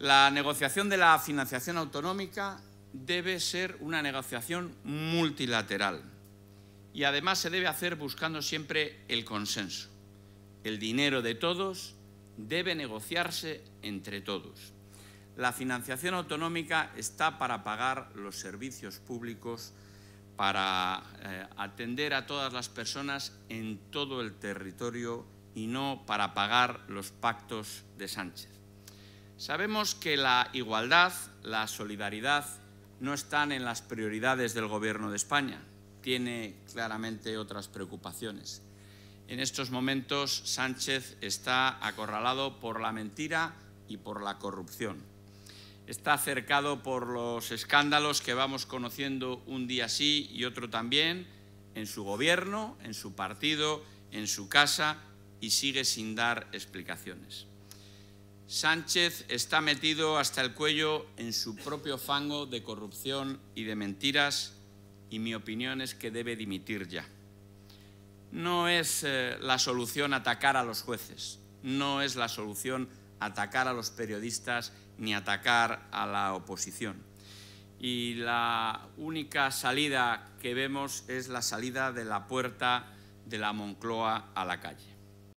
La negociación de la financiación autonómica debe ser una negociación multilateral y además se debe hacer buscando siempre el consenso. El dinero de todos debe negociarse entre todos. La financiación autonómica está para pagar los servicios públicos, para eh, atender a todas las personas en todo el territorio y no para pagar los pactos de Sánchez. Sabemos que la igualdad, la solidaridad, no están en las prioridades del Gobierno de España. Tiene claramente otras preocupaciones. En estos momentos Sánchez está acorralado por la mentira y por la corrupción. Está cercado por los escándalos que vamos conociendo un día sí y otro también en su gobierno, en su partido, en su casa y sigue sin dar explicaciones. Sánchez está metido hasta el cuello en su propio fango de corrupción y de mentiras y mi opinión es que debe dimitir ya. No es eh, la solución atacar a los jueces, no es la solución atacar a los periodistas ni atacar a la oposición. Y la única salida que vemos es la salida de la puerta de la Moncloa a la calle.